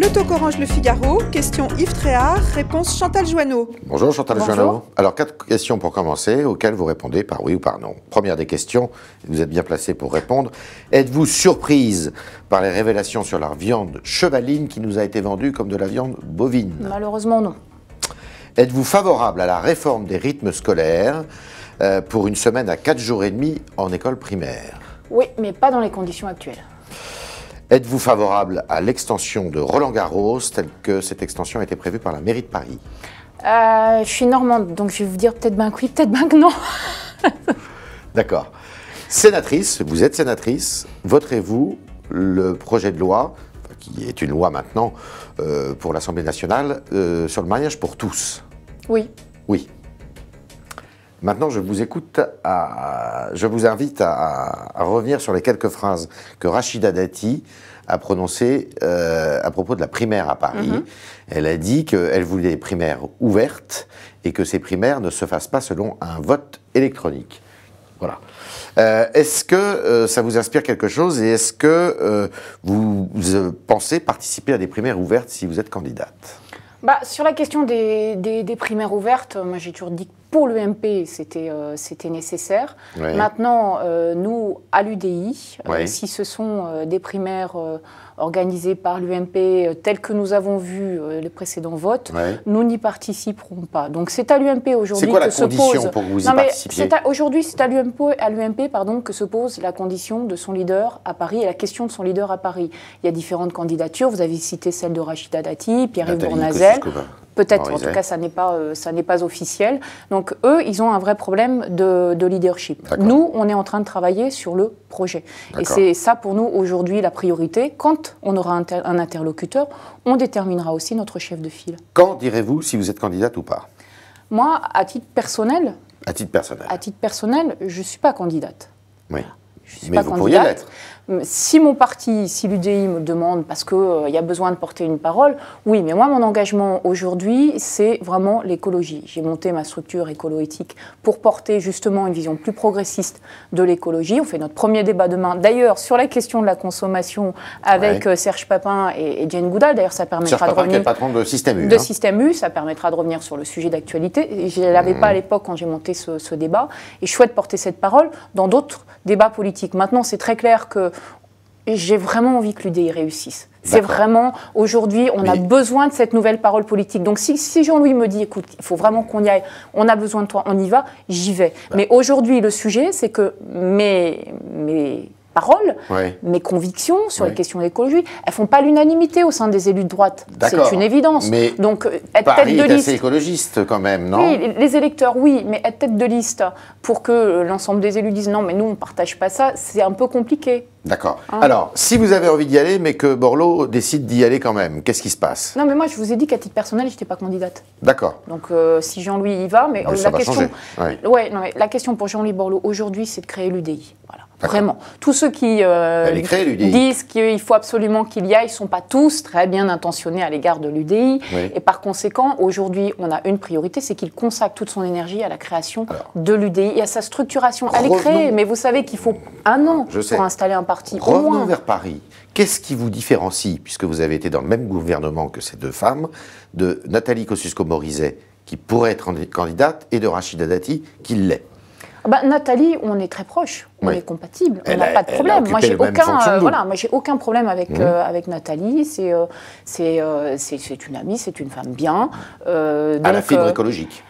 Le Tocorange Le Figaro, question Yves Tréhard, réponse Chantal Joanneau. Bonjour Chantal Alors, quatre questions pour commencer, auxquelles vous répondez par oui ou par non. Première des questions, vous êtes bien placé pour répondre. Êtes-vous surprise par les révélations sur la viande chevaline qui nous a été vendue comme de la viande bovine Malheureusement, non. Êtes-vous favorable à la réforme des rythmes scolaires euh, pour une semaine à quatre jours et demi en école primaire Oui, mais pas dans les conditions actuelles. Êtes-vous favorable à l'extension de Roland Garros telle que cette extension a été prévue par la mairie de Paris euh, Je suis normande, donc je vais vous dire peut-être ben oui, peut-être bien que non. D'accord. Sénatrice, vous êtes sénatrice, voterez-vous le projet de loi, qui est une loi maintenant euh, pour l'Assemblée nationale, euh, sur le mariage pour tous Oui. Oui. Maintenant, je vous écoute, je vous invite à, revenir sur les quelques phrases que Rachida Dati a prononcées euh, à propos de la primaire à Paris. Mhm. Elle a dit qu'elle voulait des primaires ouvertes et que ces primaires ne se fassent pas selon un vote électronique. Voilà. Euh, est-ce que euh, ça vous inspire quelque chose et est-ce que vous, pensez participer à des primaires ouvertes si vous êtes candidate bah, sur la question des, des primaires ouvertes, moi j'ai toujours dit que pour l'UMP, euh, c'était nécessaire. Maintenant, euh, nous, à l'UDI, euh, si ce sont des primaires organisées par l'UMP, telles que nous avons vu les précédents votes, nous n'y participerons pas. Donc c'est à l'UMP aujourd'hui que se pose. Pour Aujourd'hui, c'est à l'UMP pardon que se pose la condition de son leader à Paris et la question de son leader à Paris. Il y a différentes candidatures. Vous avez cité celle de Rachida Dati, Pierre-Yves Bournazel. Peut-être, en tout cas, ça n'est pas, euh, ça n'est pas officiel. Donc, eux, ils ont un vrai problème de, leadership. Nous, on est en train de travailler sur le projet. Et c'est ça, pour nous, aujourd'hui, la priorité. Quand on aura un, interlocuteur, on déterminera aussi notre chef de file. Quand direz-vous si vous êtes candidate ou pas Moi, à titre personnel... À titre personnel À titre personnel, je ne suis pas candidate. Oui. Je suis Mais vous pourriez l'être si mon parti, si l'UDI me demande parce qu'il euh, y a besoin de porter une parole, oui, mais moi, mon engagement aujourd'hui, c'est vraiment l'écologie. J'ai monté ma structure écolo-éthique pour porter justement une vision plus progressiste de l'écologie. On fait notre premier débat demain, d'ailleurs, sur la question de la consommation avec euh, Serge Papin et, Jane Goudal. D'ailleurs, ça permettra de revenir. Qui patron de Système U. De hein. Système U, ça permettra de revenir sur le sujet d'actualité. Je ne l'avais mmh. pas à l'époque quand j'ai monté ce, ce débat. Et je souhaite porter cette parole dans d'autres débats politiques. Maintenant, c'est très clair que j'ai vraiment envie que l'UDI réussisse. C'est vraiment, aujourd'hui, on a besoin de cette nouvelle parole politique. Donc si, Jean-Louis me dit, écoute, il faut vraiment qu'on y aille, on a besoin de toi, on y va, j'y vais. Bah. Mais aujourd'hui, le sujet, c'est que mais, mes parole, mes convictions sur les questions écologiques, elles font pas l'unanimité au sein des élus de droite. C'est une évidence. Mais Donc, euh, être tête de est liste. Assez écologiste quand même, non Les électeurs, oui, mais être tête de liste pour que euh, l'ensemble des élus disent non, mais nous on partage pas ça, c'est un peu compliqué. D'accord. Hein Alors, si vous avez envie d'y aller, mais que Borloo décide d'y aller quand même, qu'est-ce qui se passe Non, mais moi, je vous ai dit qu'à titre personnel, je n'étais pas candidate. D'accord. Donc, euh, si Jean-Louis y va, mais, la, question, ouais. mais la question pour Jean-Louis Borloo aujourd'hui, c'est de créer l'UDI. Voilà. Vraiment. Tous ceux qui euh, bah, disent qu'il faut absolument qu'il y aille, ne sont pas tous très bien intentionnés à l'égard de l'UDI. Et par conséquent, aujourd'hui, on a une priorité, c'est qu'il consacre toute son énergie à la création de l'UDI et à sa structuration. Elle est créée, mais vous savez qu'il faut un an pour installer un parti. Revenons au vers Paris. Qu'est-ce qui vous différencie, puisque vous avez été dans le même gouvernement que ces deux femmes, de Nathalie Kosciusko-Morizet, qui pourrait être candidate, et de Rachida Dati, qui l'est ah bah, Nathalie, on est très proches, on est compatibles, on n'a pas de problème. Moi, j'ai aucun, euh, voilà, moi, j'ai aucun problème avec, mmh. euh, avec Nathalie. C'est, euh, c'est, c'est, une amie, c'est une femme bien. à la fibre écologique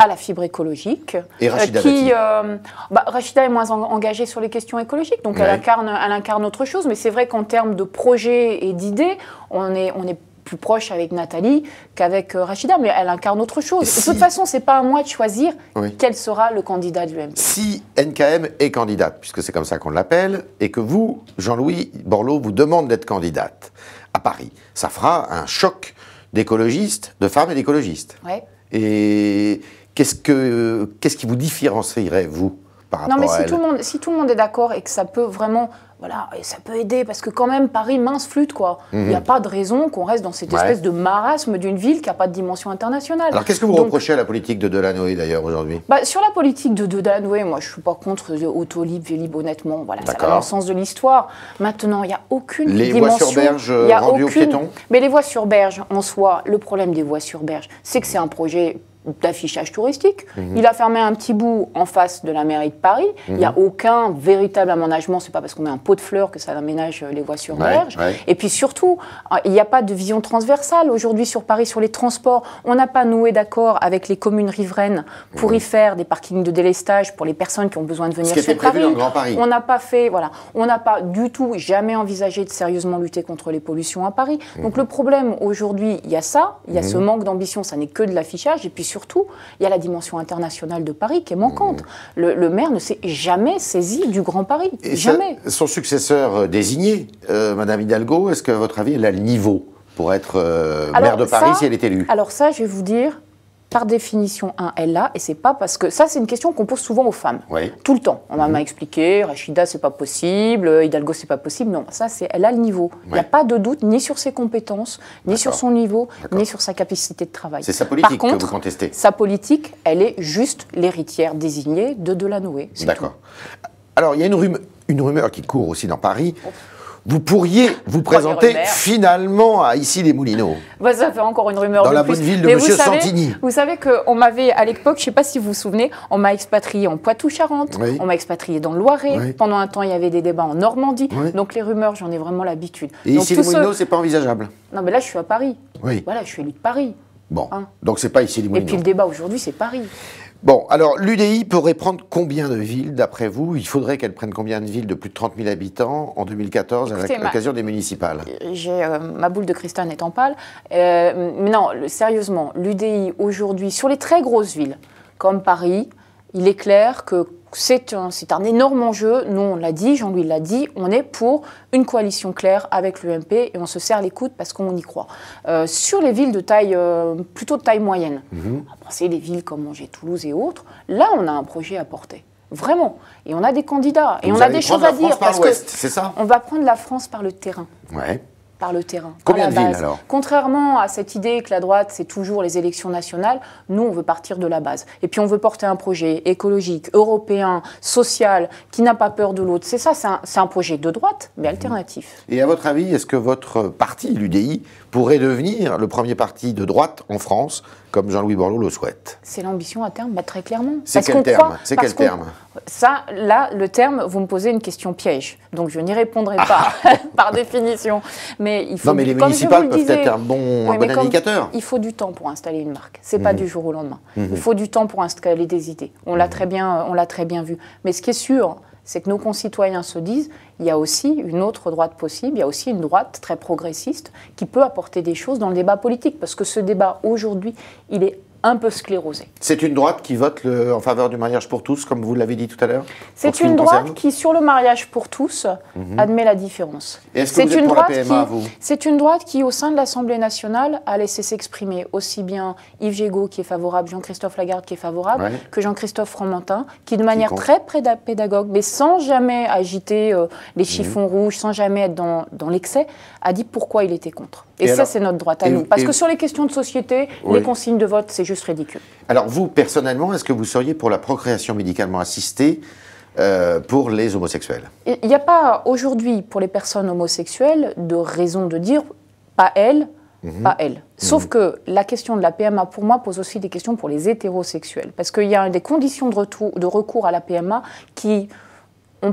à la fibre écologique. Et Rachida qui, bah, Rachida est moins engagée sur les questions écologiques, donc elle, incarne, incarne autre chose. Mais c'est vrai qu'en termes de projets et d'idées, on est, on est plus proche avec Nathalie qu'avec euh, Rachida, mais elle incarne autre chose. De toute façon, c'est pas à moi de choisir quel sera le candidat de l'UMP. Si NKM est candidate, puisque c'est comme ça qu'on l'appelle, et que vous, Jean-Louis Borloo, vous demande d'être candidate à Paris, ça fera un choc d'écologistes, de femmes et d'écologistes. Ouais. Et qu'est-ce, que, qu'est-ce qui vous différencierait, vous, par non, rapport mais si tout le monde, si tout le monde est d'accord et que ça peut vraiment voilà, et ça peut aider, parce que quand même, Paris, mince flûte, quoi. Il n'y a mhm. pas de raison qu'on reste dans cette espèce de marasme d'une ville qui n'a pas de dimension internationale. Alors, qu'est-ce que vous reprochez à la politique de Delanoë, d'ailleurs, aujourd'hui bah, Sur la politique de, Delanoë, moi, je ne suis pas contre euh, Autolib, Vélib, honnêtement. Voilà, ça a dans le sens de l'histoire. Maintenant, il n'y a aucune les dimension. Les voies sur berge rendues aucune... Mais les voies sur berge, en soi, le problème des voies sur berge, c'est que c'est un projet d'affichage touristique. Mhm. Il a fermé un petit bout en face de la mairie de Paris. Il n'y a mhm. aucun véritable aménagement. C'est pas parce qu'on a un pot de fleurs que ça aménage euh, les voies sur berge. Et puis surtout, euh, il n'y a pas de vision transversale aujourd'hui sur Paris sur les transports. On n'a pas noué d'accord avec les communes riveraines pour y mhm. faire des parkings de délestage pour les personnes qui ont besoin de venir Ce sur Paris. Paris. On n'a pas fait, voilà, on n'a pas du tout jamais envisagé de sérieusement lutter contre les pollutions à Paris. Donc le problème aujourd'hui, il y a ça, il y a ce manque d'ambition. Ça n'est que de l'affichage. Et puis surtout, il y a la dimension internationale de Paris qui est manquante. Le, maire ne s'est jamais saisi du Grand Paris. jamais. son successeur euh, désigné, euh, Madame Hidalgo, est-ce que, votre avis, elle a le niveau pour être euh, maire de Paris si elle est élue Alors ça, je vais vous dire, par définition, un, elle l'a, et c'est pas parce que. Ça, c'est une question qu'on pose souvent aux femmes. Tout le temps. On mhm. m'a expliqué, Rachida, c'est pas possible, Hidalgo, c'est pas possible. Non, ça, c'est. Elle a le niveau. Il n'y a pas de doute ni sur ses compétences, ni sur son niveau, ni sur sa capacité de travail. C'est sa politique par contre, que vous contestez. Sa politique, elle est juste l'héritière désignée de Delanoë. D'accord. Alors, il y a une rumeur, qui court aussi dans Paris. Oh. Vous pourriez vous présenter finalement à ici les Moulineaux. Bah, ça fait encore une rumeur. Dans la ville de vous savez, Vous savez qu'on m'avait, à l'époque, je ne sais pas si vous vous souvenez, on m'a expatrié en Poitou-Charentes, on m'a expatrié dans le Loiret. Pendant un temps, il y avait des débats en Normandie. Donc les rumeurs, j'en ai vraiment l'habitude. Et Donc, ici les Moulineaux, ce n'est pas envisageable Non, mais là, je suis à Paris. Voilà, je suis élu de Paris. Bon, hein. donc c'est pas ici les Moulineaux. Et puis le débat aujourd'hui, c'est Paris. Bon, alors l'UDI pourrait prendre combien de villes, d'après vous Il faudrait qu'elle prenne combien de villes de plus de 30 000 habitants en 2014 à l'occasion des municipales J'ai euh, ma boule de cristal en pâle. Euh, mais non, sérieusement, l'UDI aujourd'hui, sur les très grosses villes, comme Paris, il est clair que c'est un, énorme enjeu. Nous, on l'a dit, Jean-Louis l'a dit, on est pour une coalition claire avec l'UMP et on se serre les coudes parce qu'on y croit. Euh, sur les villes de taille, euh, plutôt de taille moyenne, mhm. à penser les villes comme Angers, Toulouse et autres, là, on a un projet à porter. Vraiment. Et on a des candidats. et on a des choses à dire. Parce que on va prendre la France par le terrain. Ouais par le terrain. Combien de alors Contrairement à cette idée que la droite, c'est toujours les élections nationales, nous, on veut partir de la base. Et puis, on veut porter un projet écologique, européen, social, qui n'a pas peur de l'autre. C'est ça, c'est un, un, projet de droite, mais alternatif. Et à votre avis, est-ce que votre parti, l'UDI, pourrait devenir le premier parti de droite en France, comme Jean-Louis Borloo le souhaite. C'est l'ambition à terme, mais très clairement. C'est quel terme C'est quel terme Ça, là, le terme, vous me posez une question piège, donc je n'y répondrai pas, ah. par définition. Mais il faut. Non, mais les municipales peuvent être un bon, indicateur. Il faut du temps pour installer une marque. C'est n'est pas mhm. du jour au lendemain. Il mhm. faut du temps pour installer des idées. On l'a mhm. très bien, on l'a très bien vu. Mais ce qui est sûr, c'est que nos concitoyens se disent il y a aussi une autre droite possible, il y a aussi une droite très progressiste qui peut apporter des choses dans le débat politique. Parce que ce débat, aujourd'hui, il est un peu sclérosée. C'est une droite qui vote en faveur du mariage pour tous, comme vous l'avez dit tout à l'heure C'est une droite qui, sur le mariage pour tous, mhm. admet la différence. C'est une, droite qui, une droite qui, au sein de l'Assemblée nationale, a laissé s'exprimer aussi bien Yves Gégaud, qui est favorable, Jean-Christophe Lagarde, qui est favorable, que Jean-Christophe Fromentin, qui, de manière très pédagogue, mais sans jamais agiter euh, les mhm. chiffons rouges, sans jamais être dans l'excès, a dit pourquoi il était contre. Et, ça, c'est notre droit à nous. Parce que sur les questions de société, les consignes de vote, c'est juste ridicule. Alors, vous, personnellement, est-ce que vous seriez pour la procréation médicalement assistée euh, pour les homosexuels Il n'y a pas aujourd'hui pour les personnes homosexuelles de raison de dire pas elles, mhm. pas elles mhm. ». Sauf que la question de la PMA, pour moi, pose aussi des questions pour les hétérosexuels. Parce qu'il y a des conditions de, retour, de recours à la PMA qui on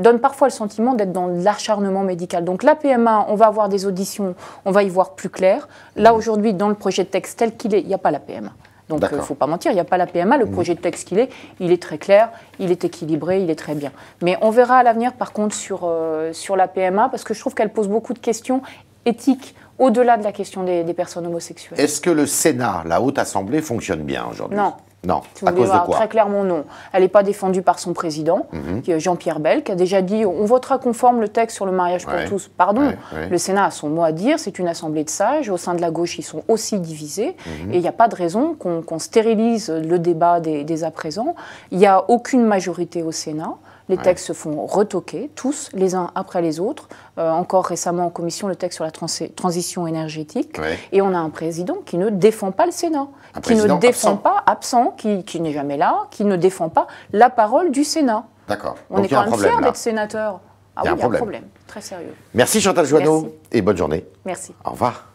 donne parfois le sentiment d'être dans l'acharnement médical. Donc la PMA, on va avoir des auditions, on va y voir plus clair. Là, mmh. aujourd'hui, dans le projet de texte tel qu'il est, il n'y a pas la PMA. Donc il euh, ne faut pas mentir, il n'y a pas la PMA, le mmh. projet de texte qu'il est, il est très clair, il est équilibré, il est très bien. Mais on verra à l'avenir par contre sur, euh, sur la PMA, parce que je trouve qu'elle pose beaucoup de questions éthiques au-delà de la question des, des personnes homosexuelles. Est-ce que le Sénat, la Haute Assemblée, fonctionne bien aujourd'hui Non. Non. Très clairement, non. Elle n'est pas défendue par son président, mhm. Jean-Pierre Bell, qui a déjà dit on votera conforme le texte sur le mariage pour tous. Pardon. Le Sénat a son mot à dire. C'est une assemblée de sages. Au sein de la gauche, ils sont aussi divisés. Mhm. Et il n'y a pas de raison qu'on stérilise le débat dès à présent. Il n'y a aucune majorité au Sénat. Les textes se font retoquer, tous, les uns après les autres. Euh, encore récemment en commission, le texte sur la transition énergétique. Et on a un président qui ne défend pas le Sénat, qui ne défend pas, absent, qui, n'est jamais là, qui ne défend pas la parole du Sénat. D'accord. On est quand même fiers d'être sénateur. Ah il y a un problème. problème. Très sérieux. Merci Chantal Joanneau et bonne journée. Merci. Au revoir.